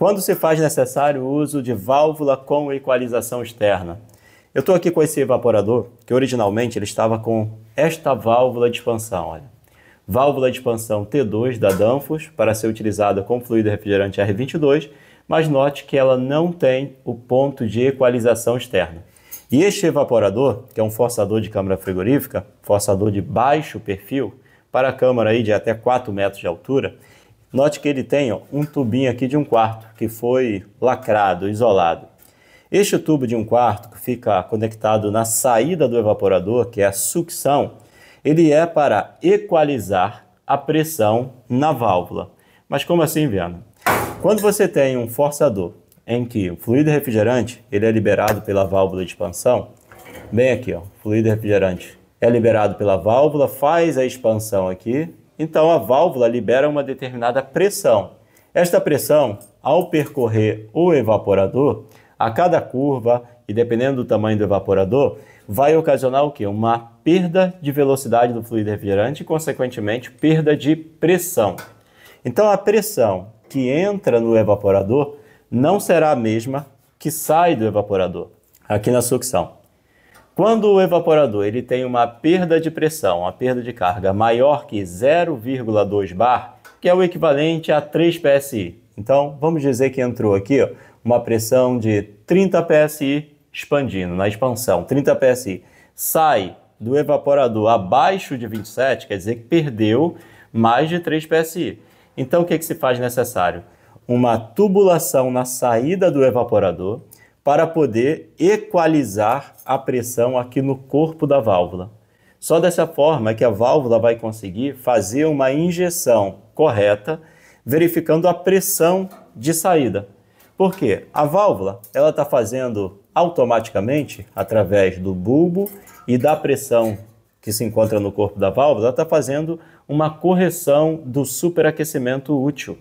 quando se faz necessário o uso de válvula com equalização externa. Eu estou aqui com esse evaporador, que originalmente ele estava com esta válvula de expansão, olha. Válvula de expansão T2 da Danfoss para ser utilizada com fluido refrigerante R22, mas note que ela não tem o ponto de equalização externa. E este evaporador, que é um forçador de câmara frigorífica, forçador de baixo perfil, para a câmara aí de até 4 metros de altura, Note que ele tem ó, um tubinho aqui de um quarto que foi lacrado, isolado. Este tubo de um quarto que fica conectado na saída do evaporador, que é a sucção, ele é para equalizar a pressão na válvula. Mas como assim, Viana? Quando você tem um forçador em que o fluido refrigerante ele é liberado pela válvula de expansão, bem aqui, ó, fluido refrigerante é liberado pela válvula, faz a expansão aqui, então a válvula libera uma determinada pressão. Esta pressão, ao percorrer o evaporador, a cada curva e dependendo do tamanho do evaporador, vai ocasionar o quê? Uma perda de velocidade do fluido refrigerante e, consequentemente, perda de pressão. Então a pressão que entra no evaporador não será a mesma que sai do evaporador aqui na sucção. Quando o evaporador ele tem uma perda de pressão, uma perda de carga maior que 0,2 bar, que é o equivalente a 3 PSI. Então, vamos dizer que entrou aqui ó, uma pressão de 30 PSI expandindo, na expansão, 30 PSI. Sai do evaporador abaixo de 27, quer dizer que perdeu mais de 3 PSI. Então, o que, é que se faz necessário? Uma tubulação na saída do evaporador, para poder equalizar a pressão aqui no corpo da válvula. Só dessa forma é que a válvula vai conseguir fazer uma injeção correta, verificando a pressão de saída. Porque a válvula ela está fazendo automaticamente através do bulbo e da pressão que se encontra no corpo da válvula, está fazendo uma correção do superaquecimento útil.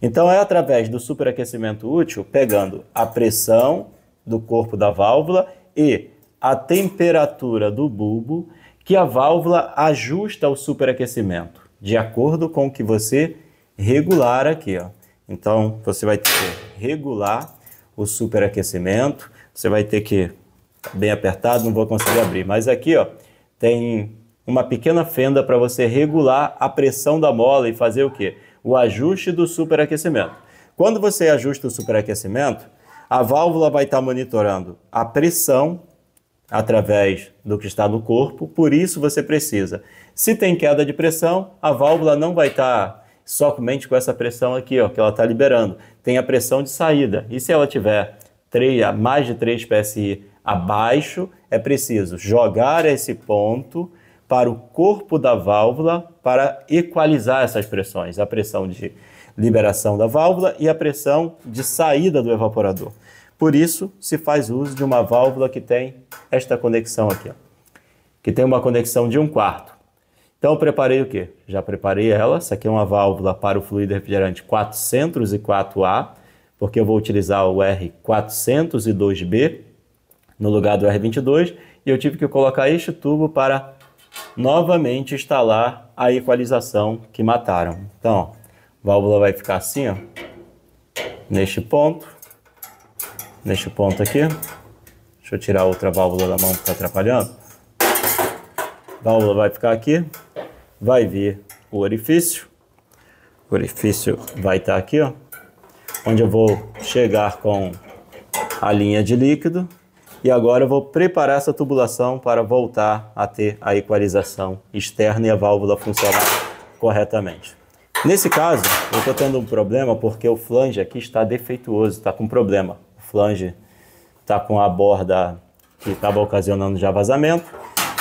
Então é através do superaquecimento útil, pegando a pressão do corpo da válvula e a temperatura do bulbo que a válvula ajusta ao superaquecimento, de acordo com o que você regular aqui. Ó. Então, você vai ter que regular o superaquecimento, você vai ter que, bem apertado, não vou conseguir abrir, mas aqui ó, tem uma pequena fenda para você regular a pressão da mola e fazer o quê? O ajuste do superaquecimento. Quando você ajusta o superaquecimento, a válvula vai estar monitorando a pressão através do que está no corpo, por isso você precisa. Se tem queda de pressão, a válvula não vai estar somente com essa pressão aqui, ó, que ela está liberando. Tem a pressão de saída. E se ela tiver 3, mais de 3 PSI abaixo, é preciso jogar esse ponto para o corpo da válvula para equalizar essas pressões, a pressão de liberação da válvula e a pressão de saída do evaporador. Por isso, se faz uso de uma válvula que tem esta conexão aqui, ó, que tem uma conexão de um quarto. Então, preparei o quê? Já preparei ela. Essa aqui é uma válvula para o fluido refrigerante 404A, porque eu vou utilizar o R402B no lugar do R22 e eu tive que colocar este tubo para novamente instalar a equalização que mataram. Então, ó, válvula vai ficar assim, ó, neste ponto, neste ponto aqui. Deixa eu tirar outra válvula da mão que está atrapalhando. válvula vai ficar aqui, vai vir o orifício, o orifício vai estar tá aqui, ó, onde eu vou chegar com a linha de líquido e agora eu vou preparar essa tubulação para voltar a ter a equalização externa e a válvula funcionar corretamente. Nesse caso, eu estou tendo um problema porque o flange aqui está defeituoso, está com problema. O flange está com a borda que estava ocasionando já vazamento.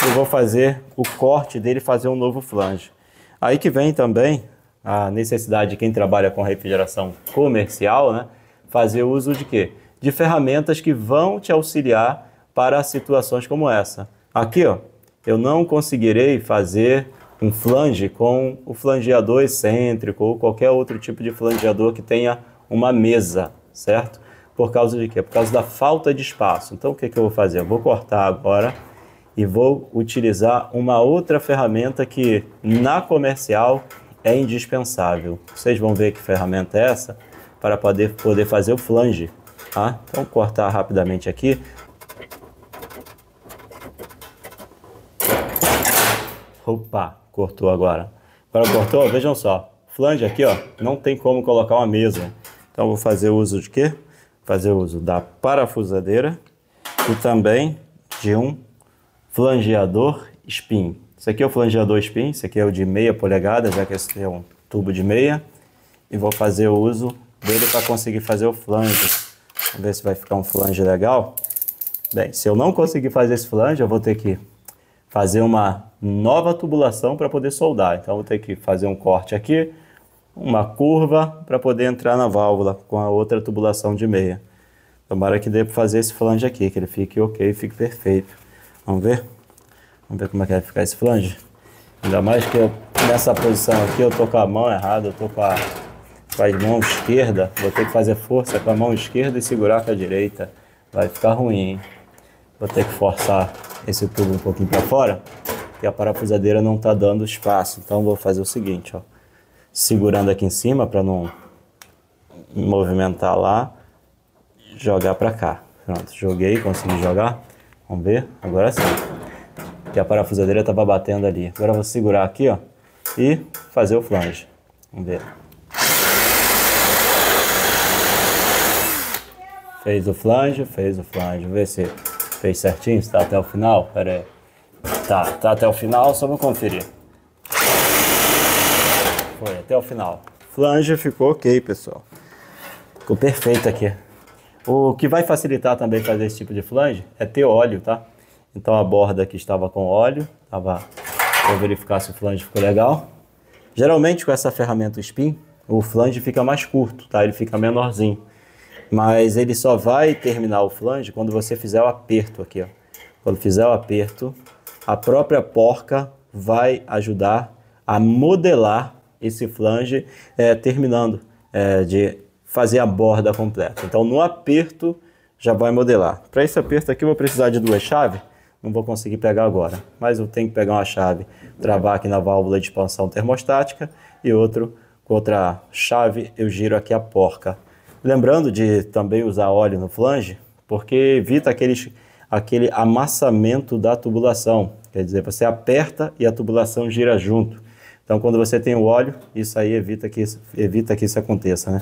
Eu vou fazer o corte dele fazer um novo flange. Aí que vem também a necessidade de quem trabalha com refrigeração comercial, né, fazer uso de quê? De ferramentas que vão te auxiliar para situações como essa. Aqui, ó, eu não conseguirei fazer um flange com o flangeador excêntrico ou qualquer outro tipo de flangeador que tenha uma mesa, certo? Por causa de quê? Por causa da falta de espaço. Então, o que, que eu vou fazer? Eu vou cortar agora e vou utilizar uma outra ferramenta que na comercial é indispensável. Vocês vão ver que ferramenta é essa para poder, poder fazer o flange. Tá? Então, cortar rapidamente aqui. Opa! Cortou agora. Agora cortou? Vejam só. Flange aqui, ó, não tem como colocar uma mesa. Então vou fazer uso de quê? Fazer uso da parafusadeira e também de um flangeador spin. Esse aqui é o flangeador spin, esse aqui é o de meia polegada, já que esse é um tubo de meia. E vou fazer o uso dele para conseguir fazer o flange. Vamos ver se vai ficar um flange legal. Bem, se eu não conseguir fazer esse flange, eu vou ter que fazer uma nova tubulação para poder soldar. Então vou ter que fazer um corte aqui, uma curva para poder entrar na válvula com a outra tubulação de meia. Tomara que dê para fazer esse flange aqui, que ele fique ok, fique perfeito. Vamos ver? Vamos ver como é que vai ficar esse flange? Ainda mais que eu, nessa posição aqui eu tô com a mão errada, eu tô com a, com a mão esquerda. Vou ter que fazer força com a mão esquerda e segurar com a direita. Vai ficar ruim, hein? Vou ter que forçar esse tubo um pouquinho para fora, porque a parafusadeira não está dando espaço. Então vou fazer o seguinte, ó. Segurando aqui em cima para não movimentar lá, jogar para cá. Pronto, joguei, consegui jogar. Vamos ver, agora sim. Que a parafusadeira estava batendo ali. Agora vou segurar aqui, ó, e fazer o flange. Vamos ver. Fez o flange, fez o flange. Vamos ver se fez certinho? Está até o final? Pera aí. Tá, tá até o final, só vou conferir. Foi, até o final. Flange ficou ok, pessoal. Ficou perfeito aqui. O que vai facilitar também fazer esse tipo de flange é ter óleo, tá? Então a borda aqui estava com óleo, tava vou verificar se o flange ficou legal. Geralmente com essa ferramenta spin, o flange fica mais curto, tá? Ele fica menorzinho. Mas ele só vai terminar o flange quando você fizer o aperto aqui, ó. Quando fizer o aperto, a própria porca vai ajudar a modelar esse flange é, terminando é, de fazer a borda completa. Então no aperto já vai modelar. Para esse aperto aqui eu vou precisar de duas chaves, não vou conseguir pegar agora, mas eu tenho que pegar uma chave, travar aqui na válvula de expansão termostática e outro com outra chave eu giro aqui a porca. Lembrando de também usar óleo no flange, porque evita aqueles, aquele amassamento da tubulação. Quer dizer, você aperta e a tubulação gira junto. Então, quando você tem o óleo, isso aí evita que, evita que isso aconteça, né?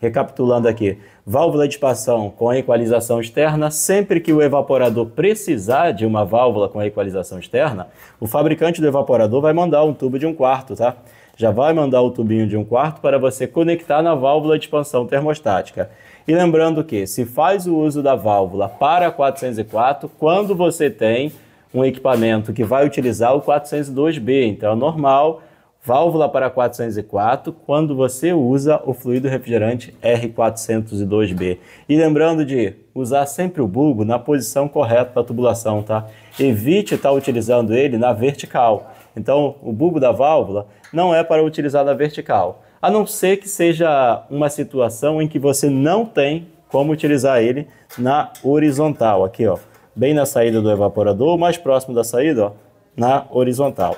Recapitulando aqui, válvula de expansão com equalização externa, sempre que o evaporador precisar de uma válvula com equalização externa, o fabricante do evaporador vai mandar um tubo de um quarto, tá? já vai mandar o tubinho de um quarto para você conectar na válvula de expansão termostática. E lembrando que, se faz o uso da válvula para 404, quando você tem um equipamento que vai utilizar o 402B, então é normal válvula para 404 quando você usa o fluido refrigerante R402B. E lembrando de usar sempre o bulbo na posição correta da tubulação, tá? Evite estar tá utilizando ele na vertical. Então, o bulbo da válvula não é para utilizar na vertical, a não ser que seja uma situação em que você não tem como utilizar ele na horizontal, aqui ó, bem na saída do evaporador, mais próximo da saída, ó, na horizontal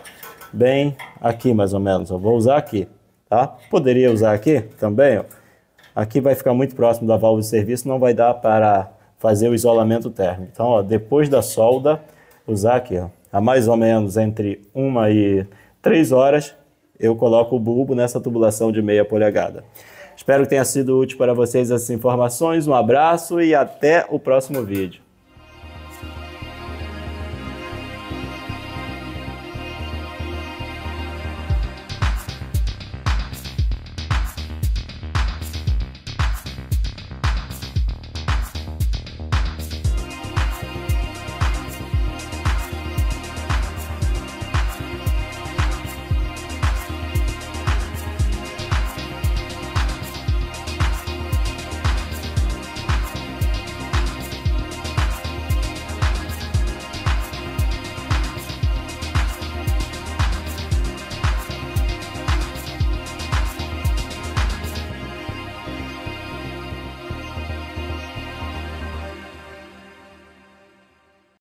bem aqui mais ou menos. Eu vou usar aqui, tá? Poderia usar aqui também. Ó. Aqui vai ficar muito próximo da válvula de serviço, não vai dar para fazer o isolamento térmico. Então, ó, depois da solda, usar aqui, ó, a mais ou menos entre uma e três horas, eu coloco o bulbo nessa tubulação de meia polegada. Espero que tenha sido útil para vocês essas informações. Um abraço e até o próximo vídeo.